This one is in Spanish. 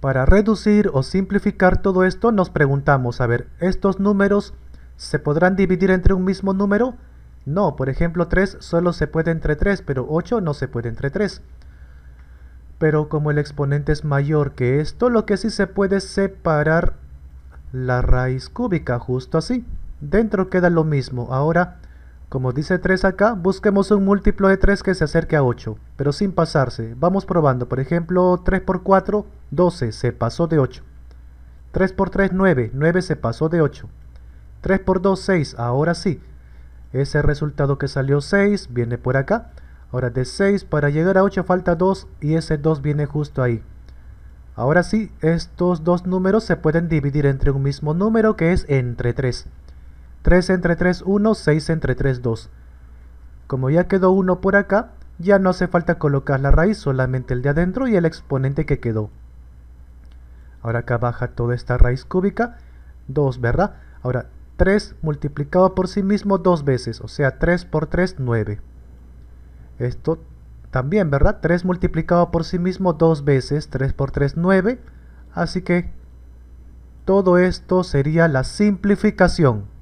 Para reducir o simplificar todo esto nos preguntamos, a ver, ¿estos números se podrán dividir entre un mismo número? No, por ejemplo 3 solo se puede entre 3, pero 8 no se puede entre 3. Pero como el exponente es mayor que esto, lo que sí se puede es separar la raíz cúbica, justo así. Dentro queda lo mismo. Ahora como dice 3 acá, busquemos un múltiplo de 3 que se acerque a 8, pero sin pasarse. Vamos probando, por ejemplo, 3 por 4, 12, se pasó de 8. 3 por 3, 9, 9 se pasó de 8. 3 por 2, 6, ahora sí. Ese resultado que salió 6 viene por acá. Ahora de 6 para llegar a 8 falta 2 y ese 2 viene justo ahí. Ahora sí, estos dos números se pueden dividir entre un mismo número que es entre 3. 3 entre 3, 1, 6 entre 3, 2. Como ya quedó 1 por acá, ya no hace falta colocar la raíz, solamente el de adentro y el exponente que quedó. Ahora acá baja toda esta raíz cúbica, 2, ¿verdad? Ahora, 3 multiplicado por sí mismo dos veces, o sea, 3 por 3, 9. Esto también, ¿verdad? 3 multiplicado por sí mismo dos veces, 3 por 3, 9. Así que todo esto sería la simplificación.